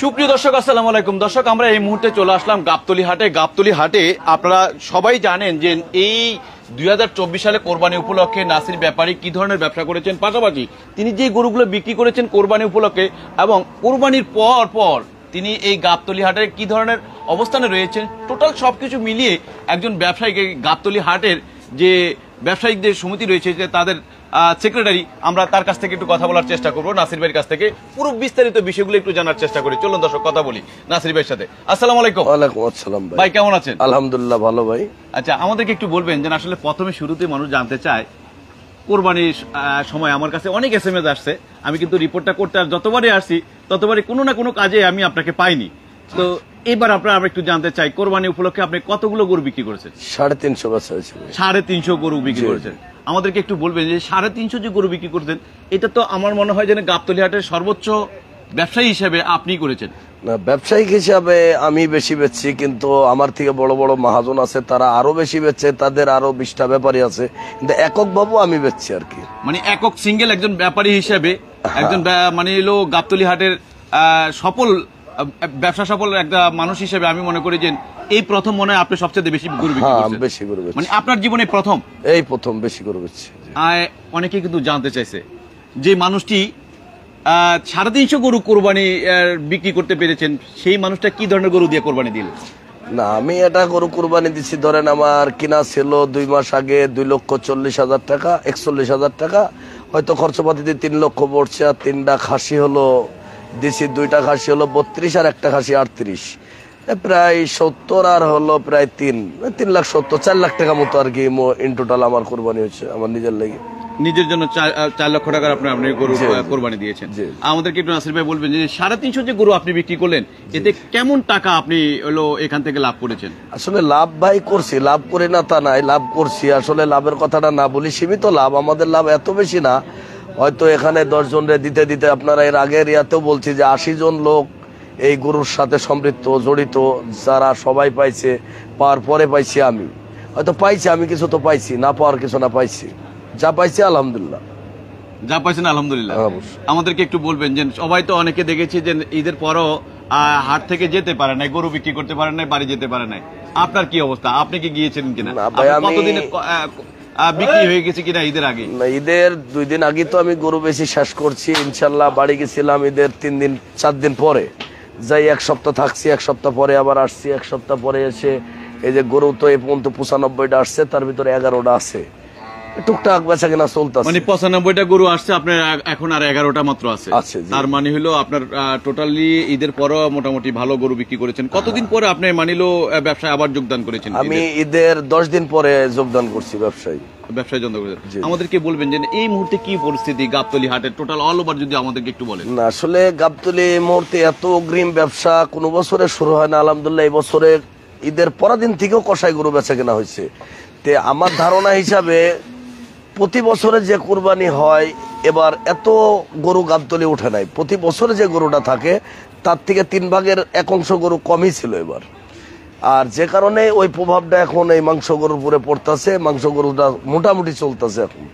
সুপ্রিয় দর্শক আসসালাম আলাইকুম দর্শক আমরা এই মুহূর্তে চলে আসলাম গাবতলি হাটে গাবতলি হাটে আপনারা সবাই জানেন যে এই দুই সালে কোরবানি উপলক্ষে নাসির ব্যাপারী কি ধরনের ব্যবসা করেছেন পাশাপাশি তিনি যে গরুগুলো বিক্রি করেছেন কোরবানি উপলক্ষে এবং কোরবানির পর পর তিনি এই গাবতলি হাটের কি ধরনের অবস্থানে রয়েছেন টোটাল সব কিছু মিলিয়ে একজন ব্যবসায়ীকে গাবতলি হাটের যে ব্যবসায়িকদের সমিতি রয়েছে যে তাদের সেক্রেটারি আমরা তার কাছ থেকে একটু কথা বলার চেষ্টা করবো নাসির ভাইয়ের কাছ থেকে পুরো বিস্তারিত বিষয়গুলো একটু জানার চেষ্টা করি চলুন দর্শক কথা বলি নাসির ভাইয়ের সাথে আসসালাম আলাইকুম ওয়ালাইকুম আসসালাম ভাই কেমন আছেন আলহামদুলিল্লাহ ভালো ভাই আচ্ছা আমাদেরকে একটু বলবেন যে আসলে প্রথমে শুরুতে মানুষ জানতে চায় কোরবানির সময় আমার কাছে অনেক এস এম এস আসছে আমি কিন্তু রিপোর্টটা করতে যতবারই আসছি ততবারই কোনো না কোনো কাজে আমি আপনাকে পাইনি তো এবার আপনার আমরা একটু জানতে চাই কোরবানি উপলক্ষে আপনি কতগুলো গরু বিক্রি করেছেন সাড়ে তিনশো সাড়ে তিনশো গরু বিক্রি করেছেন আমাদেরকে একটু বলবেন যে সাড়ে তিনশো যে গরু বিক্রি করতেন এটা তো আমার মনে হয় যেন গাবতলি হাটের সর্বোচ্চ ব্যবসায়ী হিসেবে আপনি করেছেন না ব্যবসায়িক হিসাবে আমি বেশি বেচছি কিন্তু আমার থেকে বড় বড় মহাজন আছে তারা আরো বেশি বেচছে তাদের আরো বিশটা ব্যাপারী আছে কিন্তু একক বাবু আমি বেচছি আর কি মানে একক সিঙ্গেল একজন ব্যাপারী হিসেবে একজন মানে এলো গাবতলি হাটের সফল ব্যবসা সফল একটা মানুষ হিসেবে আমি মনে করি যে এই প্রথম মনে হয় আপনি সবচেয়ে বেশি গুরু হ্যাঁ, বেশি গরু মানে আপনার জীবনে প্রথম এই প্রথম বেশি গরু বেচছি অনেকে কিন্তু জানতে চাইছে যে মানুষটি সাড়ে তিনশো গরু কোরবানি বিক্রি করতে পেরেছেন সেই মানুষটা কি ধরনের গরু দিয়ে কোরবানি দিল না আমি এটা গরু কোরবানি দিচ্ছি ধরেন আমার কিনা ছিল দুই মাস আগে দুই লক্ষ চল্লিশ হাজার টাকা একচল্লিশ হাজার টাকা হয়তো খরচপাতি দিয়ে তিন লক্ষ পড়ছে আর তিনটা খাসি হলো দেশি দুইটা খাসি হলো বত্রিশ আর একটা খাসি আটত্রিশ প্রায় সত্তর আর হলো প্রায় তিন তিন লাখ সত্তর চার লাখ টাকা মতো আর কি ইন টোটাল আমার কোরবানি হচ্ছে আমার নিজের লাগে নিজের জন্য চার লক্ষ টাকার আপনি আপনি গরু কোরবানি দিয়েছেন আমাদেরকে একটু নাসির ভাই বলবেন যে সাড়ে তিনশো যে গরু আপনি বিক্রি করলেন এতে কেমন টাকা আপনি হলো এখান থেকে লাভ করেছেন আসলে লাভ ভাই করছি লাভ করে না তা নাই লাভ করছি আসলে লাভের কথাটা না বলি সীমিত লাভ আমাদের লাভ এত বেশি না হয়তো এখানে দশজনরে দিতে দিতে আপনারা এর আগের ইয়াতেও বলছি যে আশি জন লোক এই গরুর সাথে সমৃদ্ধ জড়িত যারা সবাই পাইছে পাওয়ার পরে পাইছি আমি হয়তো পাইছি আমি কিছু তো পাইছি না পাওয়ার কিছু না পাইছি যা পাইছি আলহামদুলিল্লাহ যা পাইছেন আলহামদুলিল্লাহ হ্যাঁ, আমাদেরকে একটু বলবেন যে সবাই তো অনেকে দেখেছি যে ঈদের পরও হাট থেকে যেতে পারে নাই গরু বিক্রি করতে পারে নাই বাড়ি যেতে পারে নাই আপনার কি অবস্থা আপনি কি গিয়েছিলেন কিনা ঈদের দুই দিন তো আমি গরু বেশি শেষ করছি বাড়ি গেছিলাম ঈদের তিন দিন চার দিন পরে যাই এক সপ্তাহ থাকছি এক সপ্তাহ পরে আবার আসছি এক সপ্তাহ পরে এসে এই যে গরু তো এই পর্যন্ত পঁচানব্বইটা আসছে তার ভিতরে এগারোটা আছে টুকটাক বেচা কেনা চলতেছে মানে পঁচানব্বইটা গরু আসছে আপনার এখন আর এগারোটা মাত্র আছে তার মানে হলো আপনার টোটালি ঈদের পরও মোটামুটি ভালো গরু বিক্রি করেছেন হ্যাঁ। কতদিন পরে আপনি মানিলো ব্যবসায় আবার যোগদান করেছেন আমি ঈদের দশ দিন পরে যোগদান করছি ব্যবসায় ব্যবসায় যন্ত্র করেছেন বলবেন যে এই মুহূর্তে কি পরিস্থিতি গাবতলি টোটাল ওভার যদি আমাদেরকে একটু বলেন আসলে গাবতলি মুহূর্তে এত অগ্রিম ব্যবসা কোনো বছরে শুরু হয় না আলহামদুলিল্লাহ এই বছরে ঈদের দিন থেকেও কষাই গরু বেচা কেনা হয়েছে তে আমার ধারণা হিসাবে প্রতি বছরে যে কোরবানি হয় এবার এত গরু গাবতলে উঠে নাই প্রতি বছরে যে গরুটা থাকে তার থেকে তিন ভাগের এক অংশ গরু কমই ছিল এবার আর যে কারণে ওই প্রভাবটা এখন এই মাংস গরুর উপরে পড়তেছে মাংস গরুটা মোটামুটি চলতেছে এখন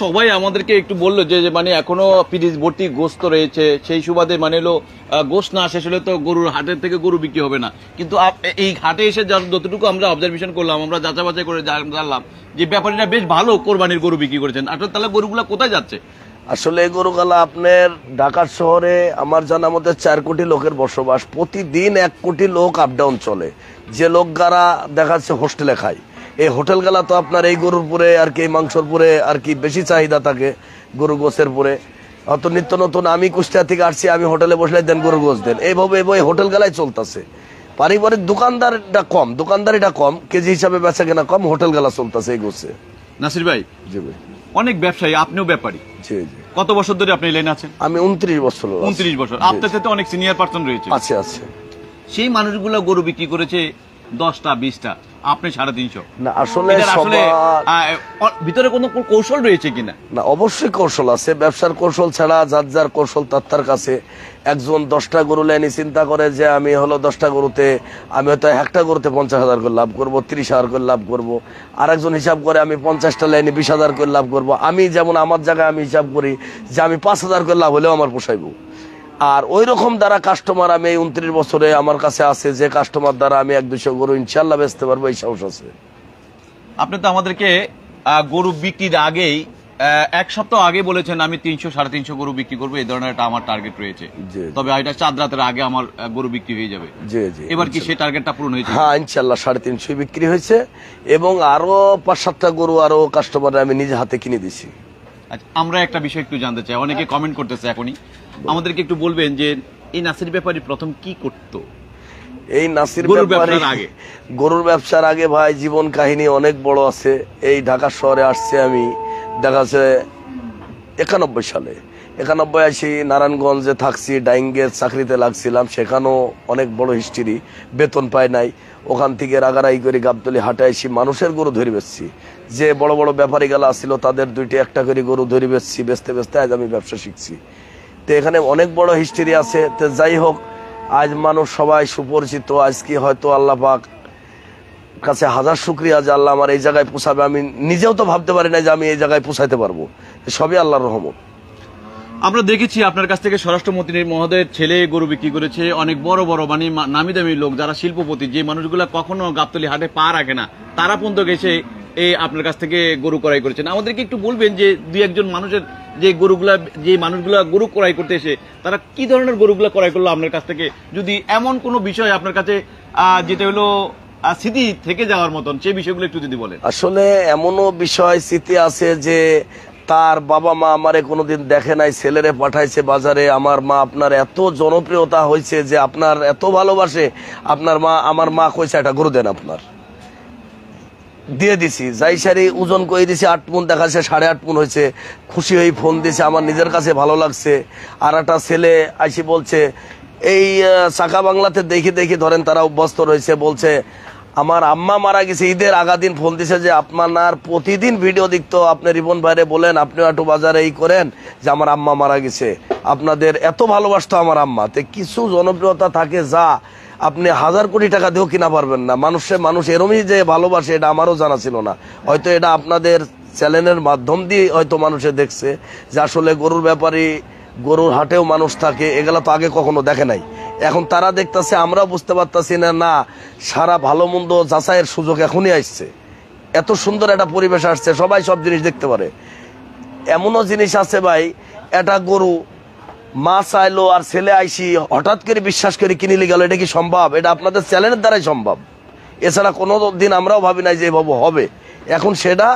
সবাই আমাদেরকে একটু বললো যে মানে এখনো ফ্রিজ ভর্তি গোস্ত রয়েছে সেই সুবাদে মানে হলো গোস্ত না শেষ হলে তো গরুর হাটের থেকে গরু বিক্রি হবে না কিন্তু এই হাটে এসে যতটুকু আমরা অবজারভেশন করলাম আমরা যাচা বাছাই করে জানলাম যে ব্যাপারীরা বেশ ভালো কোরবানির গরু বিক্রি করেছেন আসলে তাহলে গরুগুলো কোথায় যাচ্ছে আসলে এই গরুগালা আপনার ঢাকার শহরে আমার জানা মতে চার কোটি লোকের বসবাস প্রতিদিন এক কোটি লোক আপ ডাউন চলে যে লোক গারা দেখাচ্ছে হোস্টেলে খায় এই হোটেলগুলা তো আপনার এই গরুর পরে আর কি মাংসর পরে আর কি বেশি চাহিদা থাকে গরু গোসের পরে অত নিত্য নতুন আমি কুষ্টিয়া থেকে আসছি আমি হোটেলে বসলে দেন গরু গোস দেন এইভাবে এই হোটেল গেলাই চলতেছে পারিবারিক দোকানদারটা কম দোকানদারিটা কম কেজি হিসাবে বেচা কেনা কম হোটেল গেলা চলতেছে এই গোসে নাসির ভাই জি ভাই অনেক ব্যবসায়ী আপনিও ব্যাপারী জি জি কত বছর ধরে আপনি লেন আছেন আমি উনত্রিশ বছর উনত্রিশ বছর আপনার সাথে অনেক সিনিয়র পার্সন রয়েছে আছে আছে সেই মানুষগুলো গরু বিক্রি করেছে দশটা বিশটা আপনি সাড়ে তিনশো না আসলে ভিতরে কোনো কৌশল রয়েছে কিনা না অবশ্যই কৌশল আছে ব্যবসার কৌশল ছাড়া যার যার কৌশল তার কাছে একজন দশটা গরু লেনি চিন্তা করে যে আমি হলো দশটা গরুতে আমি হয়তো একটা গরুতে পঞ্চাশ হাজার করে লাভ করবো তিরিশ হাজার করে লাভ করবো আর একজন হিসাব করে আমি পঞ্চাশটা লাইনে বিশ হাজার করে লাভ করবো আমি যেমন আমার জায়গায় আমি হিসাব করি যে আমি পাঁচ হাজার করে লাভ হলেও আমার পোষাইবো আর ওই রকম দ্বারা কাস্টমার আমি এই উনত্রিশ বছরে আমার কাছে আছে যে কাস্টমার দ্বারা আমি এক দুশো গরু ইনশাল্লাহ বেচতে পারবো এই সাহস আছে আপনি তো আমাদেরকে গরু বিক্রির আগেই এক সপ্তাহ আগে বলেছেন আমি তিনশো সাড়ে তিনশো গরু বিক্রি করবো এই ধরনের একটা আমার টার্গেট রয়েছে তবে এটা চাঁদ রাতের আগে আমার গরু বিক্রি হয়ে যাবে এবার কি সেই টার্গেটটা পূরণ হয়েছে হ্যাঁ ইনশাল্লাহ সাড়ে তিনশো বিক্রি হয়েছে এবং আরো পাঁচ সাতটা গরু আরো কাস্টমার আমি নিজে হাতে কিনে দিছি আচ্ছা, আমরা একটা বিষয় একটু জানতে চাই অনেকে কমেন্ট আচ্ছা। করতেছে এখনই আমাদেরকে একটু বলবেন যে এই নাসির ব্যাপারে প্রথম কি করত এই নাসির ব্যাপারে আগে গরুর ব্যবসার আগে ভাই জীবন কাহিনী অনেক বড় আছে এই ঢাকা শহরে আসছে আমি দেখা যাচ্ছে একানব্বই সালে একানব্বই আসি নারায়ণগঞ্জে থাকছি ডাইঙ্গের চাকরিতে লাগছিলাম সেখানেও অনেক বড় হিস্ট্রি বেতন পায় নাই ওখান থেকে রাগারাই করে গাবতলি হাটে আসি মানুষের গরু ধরে বেসছি যে বড় বড় ব্যাপারী গেলা আসছিল তাদের দুইটি একটা করে গরু ধরে বেসছি বেচতে বেচতে আজ আমি ব্যবসা শিখছি তো এখানে অনেক বড় হিস্ট্রি আছে তো যাই হোক আজ মানুষ সবাই সুপরিচিত আজকে হয়তো আল্লাহ পাক কাছে হাজার শুক্রিয়া যে আল্লাহ আমার এই জায়গায় পোষাবে আমি নিজেও তো ভাবতে পারি না যে আমি এই জায়গায় পোষাইতে পারবো সবই আল্লাহর রহমত আমরা দেখেছি আপনার কাছ থেকে স্বরাষ্ট্রমন্ত্রী মহোদয়ের ছেলে গরু বিক্রি করেছে অনেক বড় বড় মানে নামি দামি লোক যারা শিল্পপতি যে মানুষগুলো কখনো গাবতলি হাটে পা রাখে না তারা পর্যন্ত গেছে এই আপনার কাছ থেকে গরু ক্রয় করেছেন আমাদেরকে একটু বলবেন যে দুই একজন মানুষের যে গরুগুলা যে মানুষগুলা গরু ক্রয় করতে এসে তারা কি ধরনের গরুগুলা ক্রয় করলো আপনার কাছ থেকে যদি এমন কোনো বিষয় আপনার কাছে যেটা হলো স্মৃতি থেকে যাওয়ার মতন সেই বিষয়গুলো একটু যদি বলেন আসলে এমনও বিষয় স্মৃতি আছে যে তার বাবা মা আমারে কোনোদিন দেখে নাই ছেলেরে পাঠাইছে বাজারে আমার মা আপনার এত জনপ্রিয়তা হয়েছে যে আপনার এত ভালোবাসে আপনার মা আমার মা কইছে একটা গরু দেন আপনার দিয়ে দিছি যাই সারি ওজন করে দিছি আট পুন দেখা যাচ্ছে সাড়ে আট পুন হয়েছে খুশি হয়ে ফোন দিছে আমার নিজের কাছে ভালো লাগছে আর একটা ছেলে আইসি বলছে এই চাকা বাংলাতে দেখি দেখি ধরেন তারা অভ্যস্ত রয়েছে বলছে আমার আম্মা মারা গেছে ঈদের আগা দিন ফোন দিছে যে আপনার প্রতিদিন ভিডিও দিত আপনি রিবন বাইরে বলেন আপনি একটু বাজারে এই করেন যে আমার আম্মা মারা গেছে আপনাদের এত ভালোবাসতো আমার আম্মা তে কিছু জনপ্রিয়তা থাকে যা আপনি হাজার কোটি টাকা দিয়েও কিনা পারবেন না মানুষে মানুষ এরমই যে ভালোবাসে এটা আমারও জানা ছিল না হয়তো এটা আপনাদের চ্যানেলের মাধ্যম দিয়ে হয়তো মানুষে দেখছে যে আসলে গরুর ব্যাপারে গরুর হাটেও মানুষ থাকে এগুলো তো আগে কখনো দেখে নাই এখন তারা দেখতেছে আমরা বুঝতে পারতেছি না না সারা ভালো মন্দ যাচাইয়ের সুযোগ এখনই আসছে এত সুন্দর একটা পরিবেশ আসছে সবাই সব জিনিস দেখতে পারে এমনও জিনিস আছে ভাই এটা গরু মা চাইলো আর ছেলে আইসি হঠাৎ করে বিশ্বাস করে কিনিলে গেল এটা কি সম্ভব এটা আপনাদের চ্যালেঞ্জের দ্বারাই সম্ভব এছাড়া কোনো দিন আমরাও ভাবি নাই যে এভাবে হবে এখন সেটা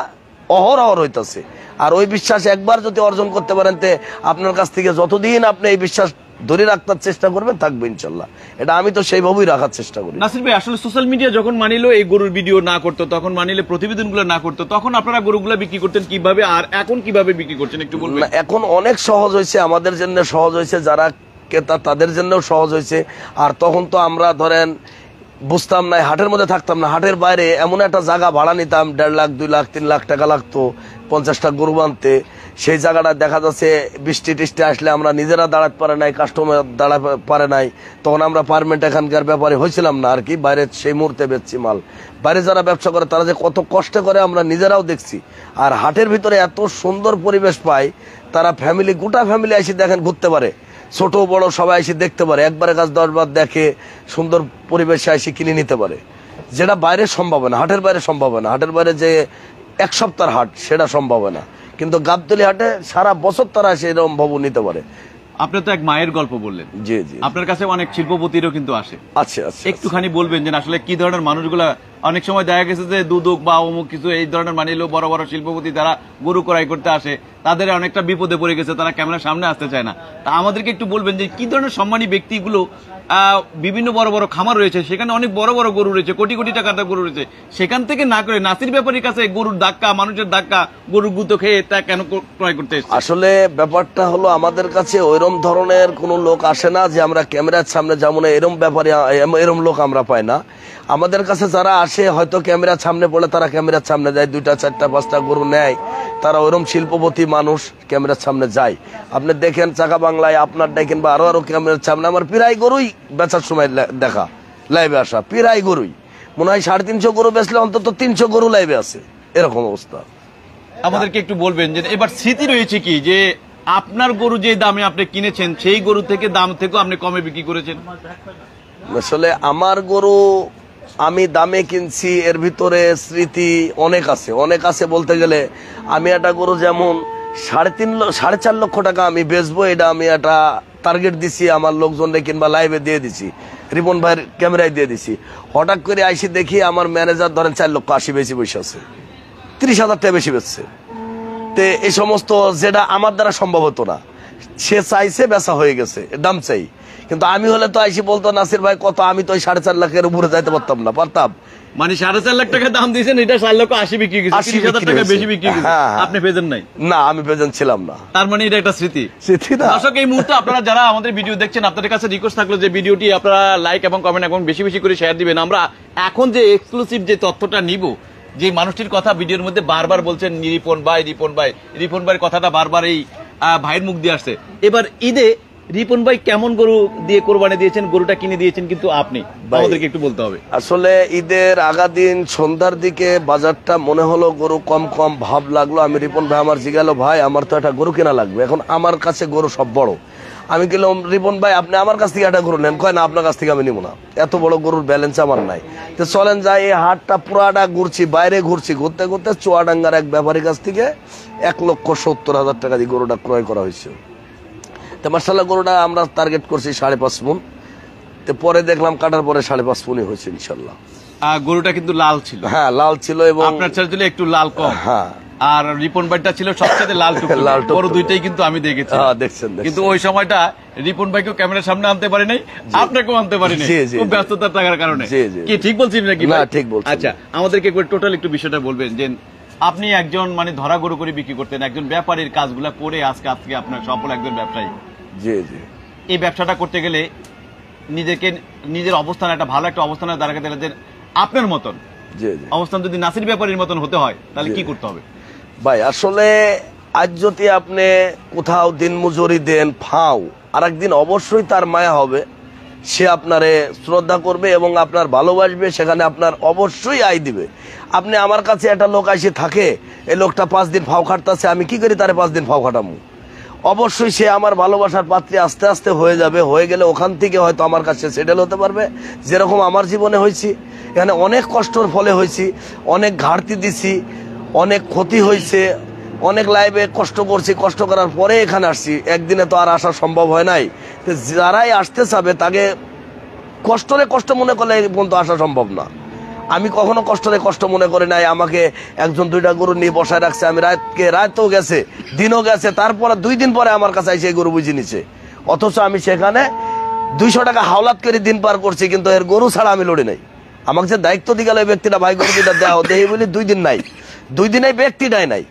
অহরহর হইতেছে আর ওই বিশ্বাস একবার যদি অর্জন করতে পারেন তে আপনার কাছ থেকে যতদিন আপনি এই বিশ্বাস ধরে রাখতার চেষ্টা করবেন থাকবে ইনশাল্লাহ এটা আমি তো সেইভাবেই রাখার চেষ্টা করি নাসির ভাই আসলে সোশ্যাল মিডিয়া যখন মানিলো এই গরুর ভিডিও না করতো তখন মানিলে প্রতিবেদনগুলো না করতো তখন আপনারা গরুগুলো বিক্রি করতেন কিভাবে আর এখন কিভাবে বিক্রি করছেন একটু বলবেন এখন অনেক সহজ হয়েছে আমাদের জন্য সহজ হয়েছে যারা ক্রেতা তাদের জন্যও সহজ হয়েছে আর তখন তো আমরা ধরেন বুঝতাম না হাটের মধ্যে থাকতাম না হাটের বাইরে এমন একটা জায়গা ভাড়া নিতাম দেড় লাখ দুই লাখ তিন লাখ টাকা লাগতো পঞ্চাশটা গরু বানতে সেই জায়গাটা দেখা যাচ্ছে বৃষ্টি টিষ্টি আসলে আমরা নিজেরা দাঁড়াতে পারে নাই কাস্টমার দাঁড়াতে পারে নাই তখন আমরা পারমেন্ট এখানকার ব্যাপারে হয়েছিলাম না আর কি বাইরে সেই মুহূর্তে বেচছি মাল বাইরে যারা ব্যবসা করে তারা যে কত কষ্ট করে আমরা নিজেরাও দেখছি আর হাটের ভিতরে এত সুন্দর পরিবেশ পাই তারা ফ্যামিলি গোটা ফ্যামিলি এসে দেখেন ঘুরতে পারে ছোট বড় সবাই এসে দেখতে পারে একবারে গাছ দশবার দেখে সুন্দর পরিবেশে এসে কিনে নিতে পারে যেটা বাইরে সম্ভব না হাটের বাইরে সম্ভব না হাটের বাইরে যে এক সপ্তাহ হাট সেটা সম্ভব না কিন্তু গাবতলি হাটে সারা বছর তারা সেরকম ভবন নিতে পারে আপনি তো এক মায়ের গল্প বললেন জি জি আপনার কাছে অনেক শিল্পপতিরও কিন্তু আসে আচ্ছা আচ্ছা একটুখানি বলবেন যে আসলে কি ধরনের মানুষগুলো অনেক সময় দেখা গেছে যে দুদক বা অমুক কিছু এই ধরনের মানিলেও বড় বড় শিল্পপতি যারা গরু করাই করতে আসে তাদের অনেকটা বিপদে পড়ে গেছে তারা ক্যামেরার সামনে আসতে চায় না তা আমাদেরকে একটু বলবেন যে কি ধরনের সম্মানী ব্যক্তিগুলো বিভিন্ন বড় বড় খামার রয়েছে সেখানে অনেক বড় বড় গরু রয়েছে কোটি কোটি টাকার গরু রয়েছে সেখান থেকে না করে নাসির ব্যাপারীর কাছে গরুর ধাক্কা মানুষের ধাক্কা গরুর গুঁতো খেয়ে তা কেন ক্রয় করতে আসলে ব্যাপারটা হলো আমাদের কাছে ওইরম ধরনের কোনো লোক আসে না যে আমরা ক্যামেরার সামনে যেমন এরম ব্যাপারে এরম লোক আমরা পাই না আমাদের কাছে যারা আসে হয়তো ক্যামেরার সামনে বলে তারা ক্যামেরার সামনে যায় দুইটা চারটা পাঁচটা গরু নেয় তারা ওরম শিল্পপতি মানুষ ক্যামেরার সামনে যায় আপনি দেখেন চাকা বাংলায় আপনার দেখেন বা আরও আরও ক্যামেরার সামনে আমার প্রায় গরুই বেচার সময় দেখা লাইভে আসা প্রায় গরুই মনে হয় সাড়ে তিনশো গরু বেচলে অন্তত তিনশো গরু লাইভে আছে এরকম অবস্থা আমাদেরকে একটু বলবেন যে এবার স্মৃতি রয়েছে কি যে আপনার গরু যে দামে আপনি কিনেছেন সেই গরু থেকে দাম থেকেও আপনি কমে বিক্রি করেছেন আসলে আমার গরু আমি দামে কিনছি এর ভিতরে স্মৃতি অনেক আছে অনেক আছে বলতে গেলে আমি একটা গরু যেমন সাড়ে তিন সাড়ে চার লক্ষ টাকা আমি বেচবো এটা আমি একটা টার্গেট দিছি আমার লোকজনরে কিংবা লাইভে দিয়ে দিছি রিপন ভাইয়ের ক্যামেরায় দিয়ে দিছি হঠাৎ করে আইসি দেখি আমার ম্যানেজার ধরেন চার লক্ষ আশি বেশি বসে আছে তিরিশ হাজার টাকা বেশি বেচছে তে এই সমস্ত যেটা আমার দ্বারা সম্ভব হতো না সে চাইছে বেসা হয়ে গেছে দাম চাই কিন্তু আমি হলে তো আইসি বলতো নাসির ভাই কত আমি তো সাড়ে চার লাখের উপরে যাইতে পারতাম না পারতাম ভিডিও এবং কমেন্ট এবং বেশি বেশি করে শেয়ার দিবেন আমরা এখন যে এক্সক্লুসিভ যে তথ্যটা নিব যে মানুষটির কথা ভিডিওর মধ্যে বারবার বলছেন রিপন ভাই রিপন ভাই রিপন ভাইয়ের কথাটা বারবার এই ভাইয়ের মুখ দিয়ে আসছে এবার ঈদে রিপন ভাই কেমন গরু দিয়ে কোরবানি দিয়েছেন গরুটা কিনে দিয়েছেন কিন্তু আপনি আমাদেরকে একটু বলতে হবে আসলে ঈদের আগা দিন সন্ধ্যার দিকে বাজারটা মনে হলো গরু কম কম ভাব লাগলো আমি রিপন ভাই আমার জিগালো ভাই আমার তো একটা গরু কেনা লাগবে এখন আমার কাছে গরু সব বড় আমি গেলাম রিপন ভাই আপনি আমার কাছ থেকে একটা গরু নেন কয় না আপনার কাছ থেকে আমি নিবো না এত বড় গরুর ব্যালেন্স আমার নাই তো চলেন যাই এই হাটটা পুরাটা ঘুরছি বাইরে ঘুরছি ঘুরতে ঘুরতে চুয়াডাঙ্গার এক ব্যাপারীর কাছ থেকে এক লক্ষ সত্তর হাজার টাকা দিয়ে গরুটা ক্রয় করা হয়েছে তো মার্শাল্লাহ গরুটা আমরা টার্গেট করছি সাড়ে পাঁচ মন তো পরে দেখলাম কাটার পরে সাড়ে পাঁচ মনই হয়েছে ইনশাল্লাহ গরুটা কিন্তু লাল ছিল হ্যাঁ লাল ছিল এবং আপনার ছেলের জন্য একটু লাল কম হ্যাঁ আর রিপন ভাইটা ছিল সবচেয়ে লাল লাল দুইটাই কিন্তু আমি দেখেছি হ্যাঁ, দেখছেন কিন্তু ওই সময়টা রিপন ভাইকে ক্যামেরার সামনে আনতে পারি নাই আপনাকেও আনতে পারি খুব ব্যস্ততার থাকার কারণে কি ঠিক বলছি নাকি ঠিক বলছি আচ্ছা আমাদেরকে টোটাল একটু বিষয়টা বলবেন যে আপনি একজন মানে ধরা গরু করে বিক্রি করতেন একজন ব্যাপারীর কাজগুলা করে আজকে আজকে আপনার সফল একজন ব্যবসায়ী জি জি এই ব্যবসাটা করতে গেলে নিজেকে নিজের অবস্থান একটা ভালো একটা অবস্থানে দাঁড়াতে গেলে আপনার মতন অবস্থান যদি নাসির ব্যাপারীর মতন হতে হয় তাহলে কি করতে হবে ভাই আসলে আজ যদি আপনি কোথাও দিনমজুরি দেন ফাও আর একদিন অবশ্যই তার মায়া হবে সে আপনারে শ্রদ্ধা করবে এবং আপনার ভালোবাসবে সেখানে আপনার অবশ্যই আয় দিবে আপনি আমার কাছে একটা লোক আসে থাকে এই লোকটা পাঁচ দিন ফাও খাটতেছে আমি কি করি তারে পাঁচ দিন ফাও খাটামু অবশ্যই সে আমার ভালোবাসার পাত্রে আস্তে আস্তে হয়ে যাবে হয়ে গেলে ওখান থেকে হয়তো আমার কাছে সেটেল হতে পারবে যেরকম আমার জীবনে হয়েছি এখানে অনেক কষ্টর ফলে হয়েছি অনেক ঘাটতি দিছি অনেক ক্ষতি হয়েছে অনেক লাইভে কষ্ট করছি কষ্ট করার পরে এখানে আসছি একদিনে তো আর আসা সম্ভব হয় নাই তো যারাই আসতে চাবে তাকে কষ্টরে কষ্ট মনে করলে পর্যন্ত আসা সম্ভব না আমি কখনো কষ্টরে কষ্ট মনে করি নাই আমাকে একজন দুইটা গরু নিয়ে বসায় রাখছে আমি রাতকে রাতও গেছে দিনও গেছে তারপরে দুই দিন পরে আমার কাছে এসে গরু বুঝিয়ে নিছে অথচ আমি সেখানে দুইশো টাকা হাওলাত করে দিন পার করছি কিন্তু এর গরু ছাড়া আমি লড়ি নাই আমাকে যে দায়িত্ব দিয়ে গেল ব্যক্তিটা ভাই গরু দেওয়া দেহি বলি দুই দিন নাই দুই দিনে ব্যক্তি নাই নাই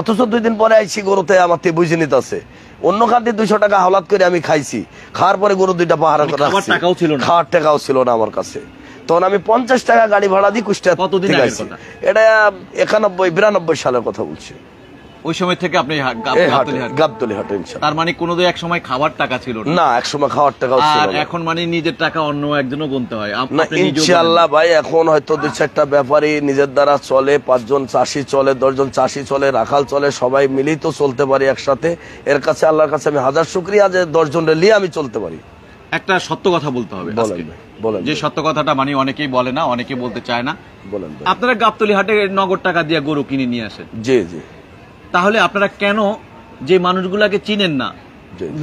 অথচ দুই দিন পরে আইসি গরুতে আমার তে বুঝে নিতে আছে অন্য খাদ্যে দুইশো টাকা হাওলাত করে আমি খাইছি খাওয়ার পরে গরু দুইটা পাহারা করে খাওয়ার টাকাও ছিল না আমার কাছে তখন আমি পঞ্চাশ টাকা গাড়ি ভাড়া দিই কুষ্টিয়া এটা একানব্বই বিরানব্বই সালের কথা বলছি ওই সময় থেকে আপনি গাবতলি হাটে তার মানে কোনোদিন এক সময় খাবার টাকা ছিল না এক সময় খাওয়ার টাকা আর এখন মানে নিজের টাকা অন্য একজনও গুনতে হয় না ইনশাআল্লাহ ভাই এখন হয়তো দুই চারটা ব্যাপারী নিজের দ্বারা চলে পাঁচজন চাষি চলে দশজন চাষি চলে রাখাল চলে সবাই মিলেই তো চলতে পারি একসাথে এর কাছে আল্লাহর কাছে আমি হাজার শুক্রিয়া যে দশজন নিয়ে আমি চলতে পারি একটা সত্য কথা বলতে হবে যে সত্য কথাটা মানে অনেকেই বলে না অনেকে বলতে চায় না বলেন আপনারা গাবতলি হাটে নগদ টাকা দিয়ে গরু কিনে নিয়ে আসেন জি জি তাহলে আপনারা কেন যে মানুষগুলাকে চিনেন না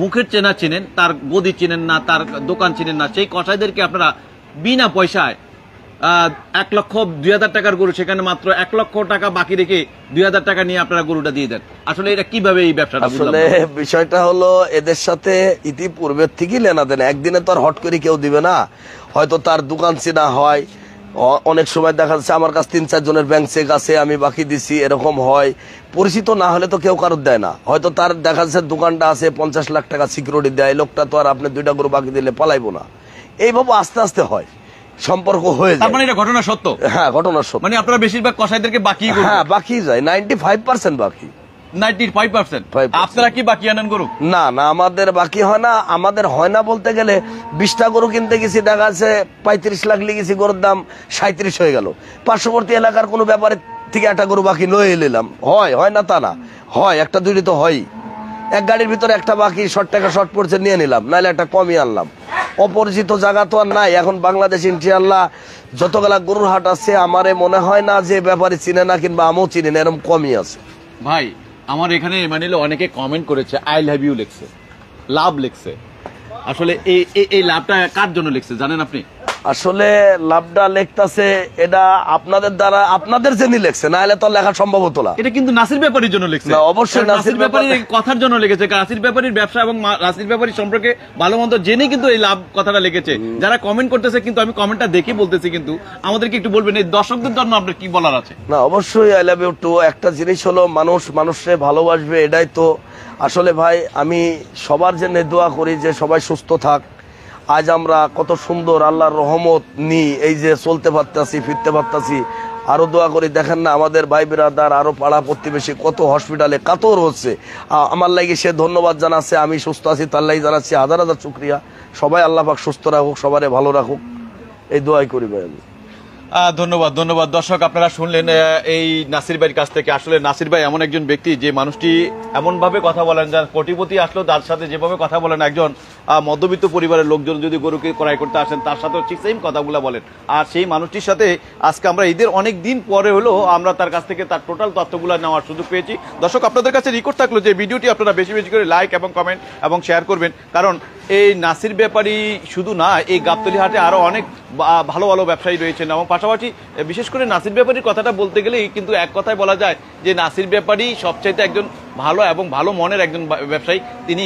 মুখের চেনা চিনেন তার গদি চিনেন না তার দোকান চিনেন না সেই কষাইদেরকে আপনারা বিনা পয়সায় এক লক্ষ দুই হাজার টাকার গরু সেখানে মাত্র এক লক্ষ টাকা বাকি রেখে দুই হাজার টাকা নিয়ে আপনারা গরুটা দিয়ে দেন আসলে এটা কিভাবে এই ব্যবসাটা আসলে বিষয়টা হলো এদের সাথে ইতিপূর্বের থেকেই লেনা দেন একদিনে তো আর হট করে কেউ দিবে না হয়তো তার দোকান চেনা হয় অনেক সময় দেখা যাচ্ছে আমার কাছে তিন চারজনের ব্যাংক চেক আছে আমি বাকি দিছি এরকম হয় পরিচিত না হলে তো কেউ কারোর দেয় না হয়তো তার দেখা যাচ্ছে দোকানটা আছে পঞ্চাশ লাখ টাকা সিকিউরিটি দেয় লোকটা তো আর আপনি দুইটা গরু বাকি দিলে পালাইবো না এইভাবে আস্তে আস্তে হয় সম্পর্ক হয়ে যায় মানে এটা ঘটনা সত্য হ্যাঁ ঘটনা সত্য মানে আপনারা বেশিরভাগ কসাইদেরকে বাকি হ্যাঁ বাকি যায় নাইনটি ফাইভ পার্সেন্ট বাকি আপনারা কি বাকি আনেন গরু না না আমাদের বাকি হয় না আমাদের হয় না বলতে গেলে বিশটা গরু কিনতে গেছি দেখা আছে পঁয়ত্রিশ লাখ লেগেছি গরুর দাম সাঁত্রিশ হয়ে গেল পার্শ্ববর্তী এলাকার কোনো ব্যাপারে থেকে একটা গরু বাকি লয়ে নিলাম হয় হয় না তা না হয় একটা দুইটি তো হয় এক গাড়ির ভিতরে একটা বাকি শর্ট টাকা শর্ট পড়ছে নিয়ে নিলাম নাহলে একটা কমই আনলাম অপরিচিত জায়গা তো আর নাই এখন বাংলাদেশ ইনশাল্লাহ যতগুলা গরুর হাট আছে আমারে মনে হয় না যে ব্যাপারে চিনে না কিংবা আমিও চিনি না এরকম কমই আছে ভাই আমার এখানে মানে অনেকে কমেন্ট করেছে আই লাভ ইউ লিখছে লাভ লিখছে আসলে এই এই লাভটা কার জন্য লিখছে জানেন আপনি আসলে লাভটা লেখতেছে এটা আপনাদের দ্বারা আপনাদের জেনে লেখছে না হলে তো লেখা সম্ভব হতো না এটা কিন্তু নাসির ব্যাপারীর জন্য লেখছে না অবশ্যই নাসির ব্যাপারীর কথার জন্য লেখেছে নাসির ব্যাপারীর ব্যবসা এবং নাসির ব্যাপারী সম্পর্কে ভালো মন্দ জেনে কিন্তু এই লাভ কথাটা লেখেছে যারা কমেন্ট করতেছে কিন্তু আমি কমেন্টটা দেখে বলতেছি কিন্তু আমাদেরকে একটু বলবেন এই দর্শকদের জন্য আপনার কি বলার আছে না অবশ্যই আই লাভ ইউ টু একটা জিনিস হলো মানুষ মানুষে ভালোবাসবে এটাই তো আসলে ভাই আমি সবার জন্য দোয়া করি যে সবাই সুস্থ থাক আজ আমরা কত সুন্দর আল্লাহর রহমত নি এই যে চলতে পারতাছি ফিরতে পারতাছি আরও দোয়া করি দেখেন না আমাদের ভাই বিরাদার আরও পাড়া প্রতিবেশী কত হসপিটালে কাতর হচ্ছে আমার লাগে সে ধন্যবাদ জানাচ্ছে আমি সুস্থ আছি তার লাগে জানাচ্ছি হাজার হাজার শুক্রিয়া সবাই আল্লাহ পাক সুস্থ রাখুক সবারে ভালো রাখুক এই দোয়াই করি ভাই আমি ধন্যবাদ ধন্যবাদ দর্শক আপনারা শুনলেন এই নাসির ভাইয়ের কাছ থেকে আসলে নাসির ভাই এমন একজন ব্যক্তি যে মানুষটি এমনভাবে কথা বলেন যার কোটিপতি আসলো তার সাথে যেভাবে কথা বলেন একজন মধ্যবিত্ত পরিবারের লোকজন যদি গরুকে ক্রয় করতে আসেন তার সাথেও ঠিক সেম কথাগুলো বলেন আর সেই মানুষটির সাথে আজকে আমরা ঈদের অনেক দিন পরে হলেও আমরা তার কাছ থেকে তার টোটাল তথ্যগুলো নেওয়ার সুযোগ পেয়েছি দর্শক আপনাদের কাছে রিকোর্ড থাকলো যে ভিডিওটি আপনারা বেশি বেশি করে লাইক এবং কমেন্ট এবং শেয়ার করবেন কারণ এই নাসির ব্যাপারী শুধু না এই গাবতলি হাটে আরও অনেক ভালো ভালো ব্যবসায়ী রয়েছেন এবং পাশাপাশি বিশেষ করে নাসির ব্যাপারীর কথাটা বলতে গেলেই কিন্তু এক কথায় বলা যায় যে নাসির ব্যাপারী সবচাইতে একজন ভালো এবং ভালো মনের একজন ব্যবসায়ী তিনি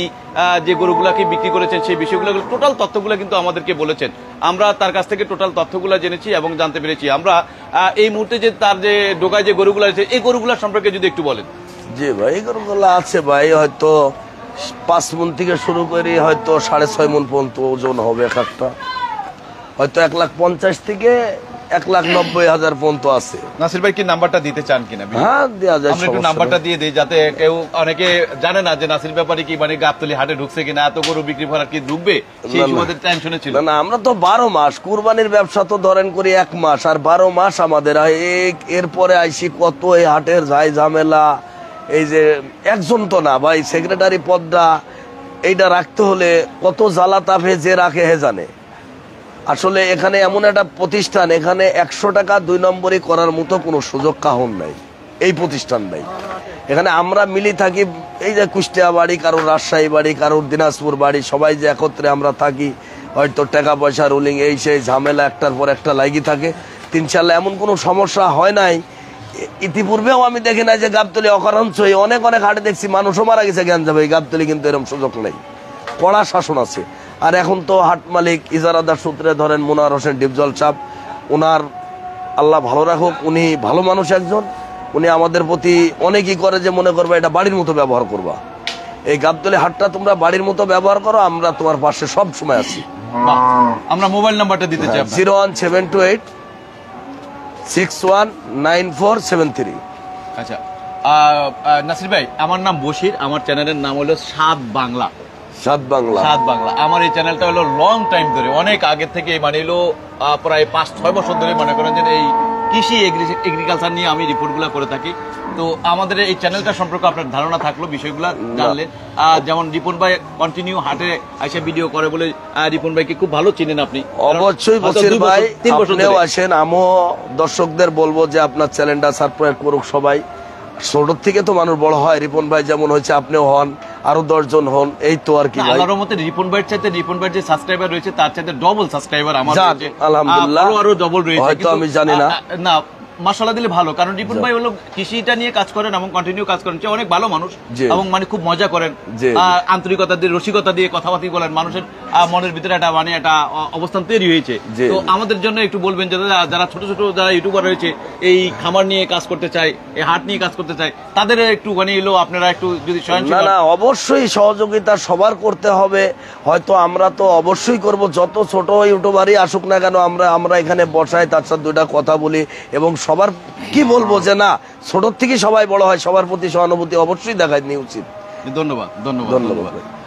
যে গরুগুলাকে বিক্রি করেছেন সেই বিষয়গুলো টোটাল তথ্যগুলো কিন্তু আমাদেরকে বলেছেন আমরা তার কাছ থেকে টোটাল তথ্যগুলো জেনেছি এবং জানতে পেরেছি আমরা এই মুহূর্তে যে তার যে ডোকায় যে গরুগুলো আছে এই গরুগুলো সম্পর্কে যদি একটু বলেন জি ভাই গরুগুলো আছে ভাই হয়তো পাঁচ মন থেকে শুরু করে হয়তো সাড়ে ছয় মন পর্যন্ত ওজন হবে এক একটা হয়তো এক লাখ পঞ্চাশ থেকে এক লাখ নব্বই হাজার পর্যন্ত আছে নাসির ভাই কি নাম্বারটা দিতে চান কিনা হ্যাঁ দেওয়া যায় আমরা একটু নাম্বারটা দিয়ে দিই যাতে কেউ অনেকে জানে না যে নাসির ব্যাপারে কি মানে গাবতলি হাটে ঢুকছে কিনা এত গরু বিক্রি করার কি ডুববে সেই আমাদের টেনশনে ছিল না আমরা তো বারো মাস কুরবানির ব্যবসা তো ধরেন করি এক মাস আর বারো মাস আমাদের এরপরে আইসি কত এই হাটের যাই ঝামেলা এই যে একজন তো না ভাই সেক্রেটারি পদটা এইটা রাখতে হলে কত জ্বালা তাফে যে রাখে হে জানে আসলে এখানে এমন একটা প্রতিষ্ঠান এখানে একশো টাকা দুই নম্বরই করার মতো কোনো সুযোগ কাহন নাই এই প্রতিষ্ঠান নাই এখানে আমরা মিলি থাকি এই যে কুষ্টিয়া বাড়ি কারোর রাজশাহী বাড়ি কারোর দিনাজপুর বাড়ি সবাই যে একত্রে আমরা থাকি হয়তো টাকা পয়সা রুলিং এই সেই ঝামেলা একটার পর একটা লাগি থাকে তিনশাল্লাহ এমন কোনো সমস্যা হয় নাই ইতিপূর্বেও আমি দেখি না যে গাবতলি অকারাঞ্চ অনেক অনেক হাটে দেখছি মানুষও মারা গেছে জ্ঞান যাবে গাবতলি কিন্তু এরকম সুযোগ নেই কড়া শাসন আছে আর এখন তো হাট মালিক ইজারাদার সূত্রে ধরেন মুনার হোসেন ডিপজল সাহ ওনার আল্লাহ ভালো রাখুক উনি ভালো মানুষ একজন উনি আমাদের প্রতি অনেকই করে যে মনে করবে এটা বাড়ির মতো ব্যবহার করবা এই গাবতলি হাটটা তোমরা বাড়ির মতো ব্যবহার করো আমরা তোমার পাশে সব সময় আছি আমরা মোবাইল নাম্বারটা দিতে চাই zero one seven two eight six one nine four seven three আচ্ছা নাসির ভাই আমার নাম বসির আমার চ্যানেলের নাম হলো সাত বাংলা সাত বাংলা সাত বাংলা আমার এই চ্যানেলটা হলো লং টাইম ধরে অনেক আগে থেকে মানে প্রায় পাঁচ ছয় বছর ধরে মনে করেন যে এই কৃষি এগ্রিকালচার নিয়ে আমি রিপোর্টগুলো করে থাকি তো আমাদের এই চ্যানেলটা সম্পর্কে আপনার ধারণা থাকলো বিষয়গুলো জানলেন যেমন রিপন ভাই কন্টিনিউ হাটে এসে ভিডিও করে বলে রিপন ভাইকে খুব ভালো চিনেন আপনি অবশ্যই বসির ভাই আপনিও আসেন আমিও দর্শকদের বলবো যে আপনার চ্যানেলটা সাবস্ক্রাইব করুক সবাই ছোট থেকে তো মানুষ বড় হয় রিপন ভাই যেমন হয়েছে আপনিও হন আরো দশজন হন এই তো আর কি আল্লাহর রিপন রিপন যে সাবস্ক্রাইবার রয়েছে তার ডবল সাবস্ক্রাইবার আমার আলহামদুলিল্লাহ আরো ডবল রয়েছে আমি জানি না না মশলা দিলে ভালো কারণ রিপুন ভাই হলো কৃষিটা নিয়ে কাজ করেন এবং কন্টিনিউ কাজ করেন অনেক ভালো মানুষ এবং মানে খুব মজা করেন আন্তরিকতা দিয়ে রসিকতা দিয়ে কথাবার্তি বলেন মানুষের মনের ভিতরে একটা মানে একটা অবস্থান তৈরি হয়েছে তো আমাদের জন্য একটু বলবেন যে যারা ছোট ছোট যারা ইউটিউবার রয়েছে এই খামার নিয়ে কাজ করতে চায় এই হাট নিয়ে কাজ করতে চায় তাদের একটু মানে এলো আপনারা একটু যদি অবশ্যই সহযোগিতা সবার করতে হবে হয়তো আমরা তো অবশ্যই করব যত ছোট ইউটিউবারই আসুক না কেন আমরা আমরা এখানে বসাই তার সাথে দুইটা কথা বলি এবং সবার কি বলবো যে না ছোটোর থেকে সবাই বড় হয় সবার প্রতি সহানুভূতি অবশ্যই দেখায় নিয়ে উচিত ধন্যবাদ ধন্যবাদ ধন্যবাদ